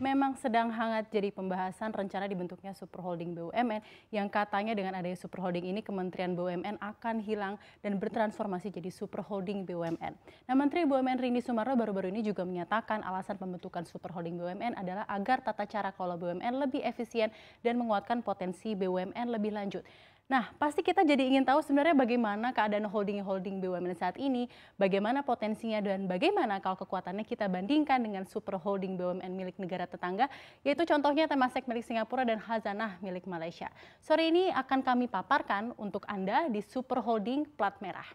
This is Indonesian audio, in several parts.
memang sedang hangat jadi pembahasan rencana dibentuknya superholding BUMN yang katanya dengan adanya superholding ini Kementerian BUMN akan hilang dan bertransformasi jadi superholding BUMN. Nah, Menteri BUMN Rini Sumarno baru-baru ini juga menyatakan alasan pembentukan superholding BUMN adalah agar tata cara kelola BUMN lebih efisien dan menguatkan potensi BUMN lebih lanjut. Nah, pasti kita jadi ingin tahu sebenarnya bagaimana keadaan holding-holding BUMN saat ini, bagaimana potensinya dan bagaimana kalau kekuatannya kita bandingkan dengan super holding BUMN milik negara tetangga, yaitu contohnya Temasek milik Singapura dan Hazanah milik Malaysia. Sore ini akan kami paparkan untuk Anda di Super Holding Plat Merah.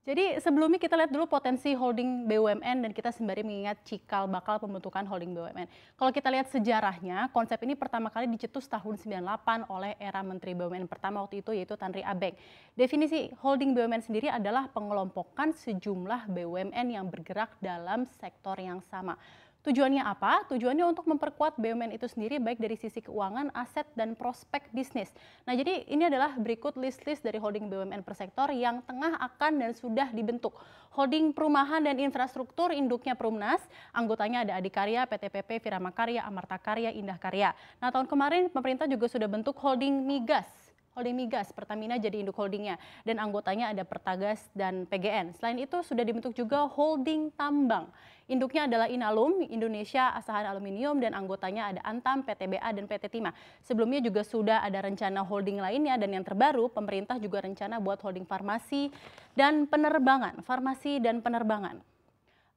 Jadi sebelumnya kita lihat dulu potensi holding BUMN dan kita sembari mengingat cikal bakal pembentukan holding BUMN. Kalau kita lihat sejarahnya, konsep ini pertama kali dicetus tahun 98 oleh era Menteri BUMN pertama waktu itu yaitu Tanri Abeng. Definisi holding BUMN sendiri adalah pengelompokan sejumlah BUMN yang bergerak dalam sektor yang sama. Tujuannya apa? Tujuannya untuk memperkuat BUMN itu sendiri baik dari sisi keuangan, aset, dan prospek bisnis. Nah jadi ini adalah berikut list-list dari holding BUMN per sektor yang tengah akan dan sudah dibentuk. Holding perumahan dan infrastruktur induknya Perumnas, anggotanya ada Adikarya, PTPP, Firama Karya, Amarta Karya, Indah Karya. Nah tahun kemarin pemerintah juga sudah bentuk holding migas holding migas, Pertamina jadi induk holdingnya, dan anggotanya ada Pertagas dan PGN. Selain itu sudah dibentuk juga holding tambang. Induknya adalah Inalum, Indonesia Asahan Aluminium, dan anggotanya ada Antam, PTBA, dan PT Timah. Sebelumnya juga sudah ada rencana holding lainnya, dan yang terbaru pemerintah juga rencana buat holding farmasi dan penerbangan. Farmasi dan penerbangan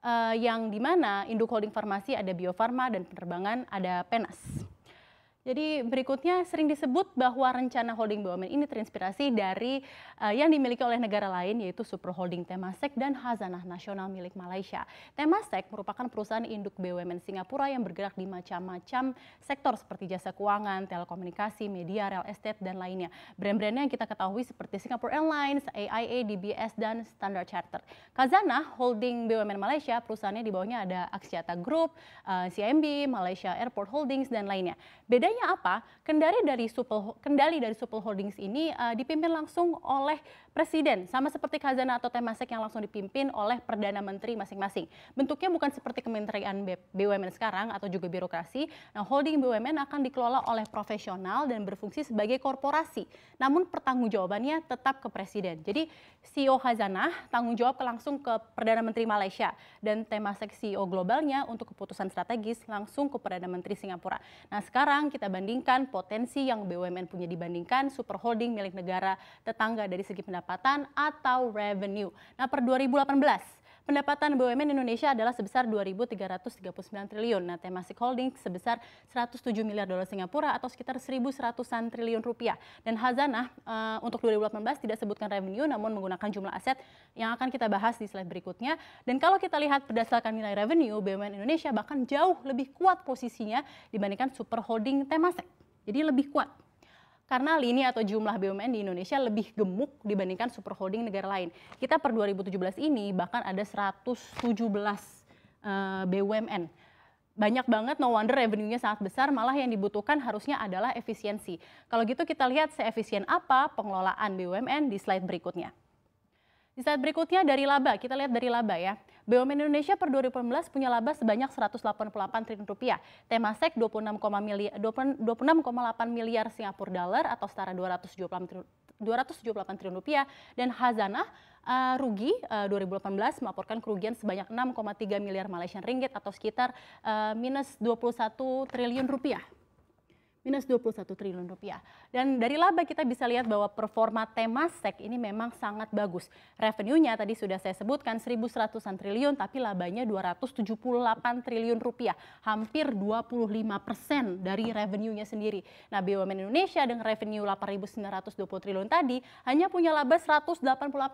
uh, yang dimana induk holding farmasi ada Bio Farma dan penerbangan ada Penas. Jadi berikutnya sering disebut bahwa rencana holding BUMN ini terinspirasi dari uh, yang dimiliki oleh negara lain yaitu Super Holding Temasek dan Hazanah Nasional milik Malaysia. Temasek merupakan perusahaan induk BUMN Singapura yang bergerak di macam-macam sektor seperti jasa keuangan, telekomunikasi, media, real estate dan lainnya. Brand-brandnya yang kita ketahui seperti Singapore Airlines, AIA, DBS dan Standard Charter. Hazanah Holding BUMN Malaysia, perusahaannya di bawahnya ada Aksiata Group, uh, eh, CIMB, Malaysia Airport Holdings dan lainnya. Beda Bedanya apa? Kendali dari Supel kendali dari Supel Holdings ini uh, dipimpin langsung oleh presiden, sama seperti Khazanah atau Temasek yang langsung dipimpin oleh perdana menteri masing-masing. Bentuknya bukan seperti Kementerian BUMN sekarang atau juga birokrasi. Nah, holding BUMN akan dikelola oleh profesional dan berfungsi sebagai korporasi. Namun pertanggungjawabannya tetap ke presiden. Jadi CEO Khazanah tanggung jawab langsung ke perdana menteri Malaysia dan Temasek CEO globalnya untuk keputusan strategis langsung ke perdana menteri Singapura. Nah, sekarang kita kita bandingkan potensi yang BUMN punya dibandingkan super holding milik negara tetangga dari segi pendapatan atau revenue. Nah, per 2018 Pendapatan BUMN Indonesia adalah sebesar 2.339 triliun. Nah, Temasek Holding sebesar 107 miliar dolar Singapura atau sekitar 1.100-an triliun rupiah. Dan Hazanah uh, eh, untuk 2018 tidak sebutkan revenue namun menggunakan jumlah aset yang akan kita bahas di slide berikutnya. Dan kalau kita lihat berdasarkan nilai revenue, BUMN Indonesia bahkan jauh lebih kuat posisinya dibandingkan super holding Temasek. Jadi lebih kuat karena lini atau jumlah BUMN di Indonesia lebih gemuk dibandingkan superholding negara lain. Kita per 2017 ini bahkan ada 117 BUMN. Eh, Banyak banget, no wonder revenue-nya sangat besar, malah yang dibutuhkan harusnya adalah efisiensi. Kalau gitu kita lihat seefisien apa pengelolaan BUMN di slide berikutnya. Di slide berikutnya dari laba, kita lihat dari laba ya. BUMN Indonesia per 2018 punya laba sebanyak 188 triliun rupiah. Temasek 26,8 miliar, 26, miliar Singapura dolar atau setara 228 triliun 278 triliun rupiah dan Hazanah uh, rugi uh, eh, 2018 melaporkan kerugian sebanyak 6,3 miliar Malaysian ringgit atau sekitar uh, minus 21 triliun rupiah minus 21 triliun rupiah. Dan dari laba kita bisa lihat bahwa performa Temasek ini memang sangat bagus. Revenue-nya tadi sudah saya sebutkan 1.100-an triliun tapi labanya 278 triliun rupiah. Hampir 25 persen dari revenue-nya sendiri. Nah BUMN Indonesia dengan revenue 8.920 triliun tadi hanya punya laba 188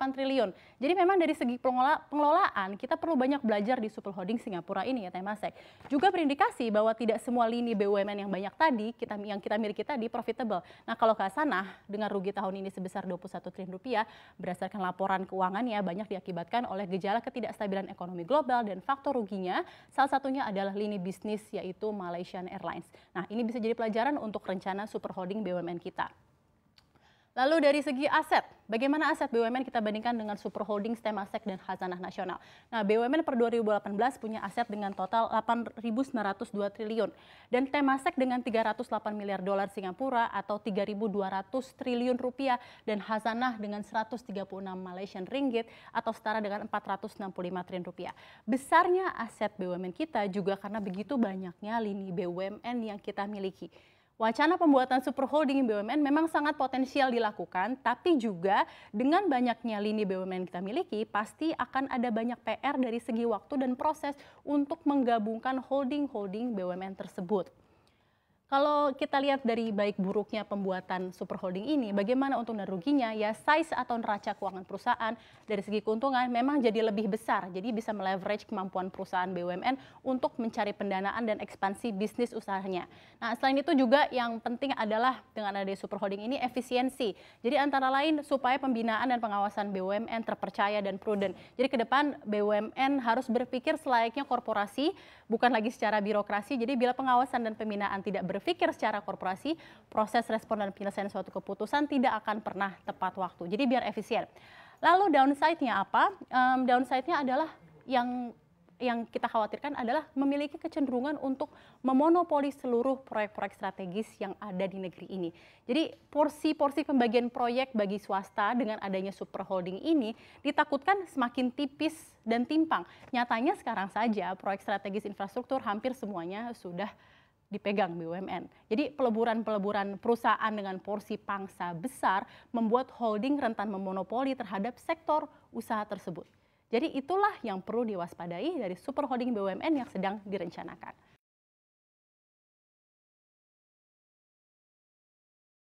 triliun. Jadi memang dari segi pengelolaan kita perlu banyak belajar di super holding Singapura ini ya Temasek. Juga berindikasi bahwa tidak semua lini BUMN yang banyak tadi kita yang kita miliki tadi profitable. Nah kalau ke sana dengan rugi tahun ini sebesar 21 triliun rupiah berdasarkan laporan keuangan ya banyak diakibatkan oleh gejala ketidakstabilan ekonomi global dan faktor ruginya salah satunya adalah lini bisnis yaitu Malaysian Airlines. Nah ini bisa jadi pelajaran untuk rencana superholding BUMN kita. Lalu dari segi aset, bagaimana aset BUMN kita bandingkan dengan Super holding Temasek, dan Khazanah Nasional. Nah, BUMN per 2018 punya aset dengan total 8.902 triliun. Dan Temasek dengan 308 miliar dolar Singapura atau 3.200 triliun rupiah. Dan Khazanah dengan 136 Malaysian ringgit atau setara dengan 465 triliun rupiah. Besarnya aset BUMN kita juga karena begitu banyaknya lini BUMN yang kita miliki. Wacana pembuatan superholding BUMN memang sangat potensial dilakukan, tapi juga dengan banyaknya lini BUMN kita miliki, pasti akan ada banyak PR dari segi waktu dan proses untuk menggabungkan holding-holding BUMN tersebut. Kalau kita lihat dari baik buruknya pembuatan superholding ini, bagaimana untung dan ruginya? Ya size atau neraca keuangan perusahaan dari segi keuntungan memang jadi lebih besar. Jadi bisa meleverage kemampuan perusahaan BUMN untuk mencari pendanaan dan ekspansi bisnis usahanya. Nah selain itu juga yang penting adalah dengan adanya superholding ini efisiensi. Jadi antara lain supaya pembinaan dan pengawasan BUMN terpercaya dan prudent. Jadi ke depan BUMN harus berpikir selayaknya korporasi, bukan lagi secara birokrasi. Jadi bila pengawasan dan pembinaan tidak ber berpikir secara korporasi, proses respon dan penyelesaian suatu keputusan tidak akan pernah tepat waktu. Jadi biar efisien. Lalu downside-nya apa? Um, downside-nya adalah yang yang kita khawatirkan adalah memiliki kecenderungan untuk memonopoli seluruh proyek-proyek strategis yang ada di negeri ini. Jadi porsi-porsi pembagian proyek bagi swasta dengan adanya superholding ini ditakutkan semakin tipis dan timpang. Nyatanya sekarang saja proyek strategis infrastruktur hampir semuanya sudah dipegang BUMN. Jadi peleburan-peleburan perusahaan dengan porsi pangsa besar membuat holding rentan memonopoli terhadap sektor usaha tersebut. Jadi itulah yang perlu diwaspadai dari super holding BUMN yang sedang direncanakan.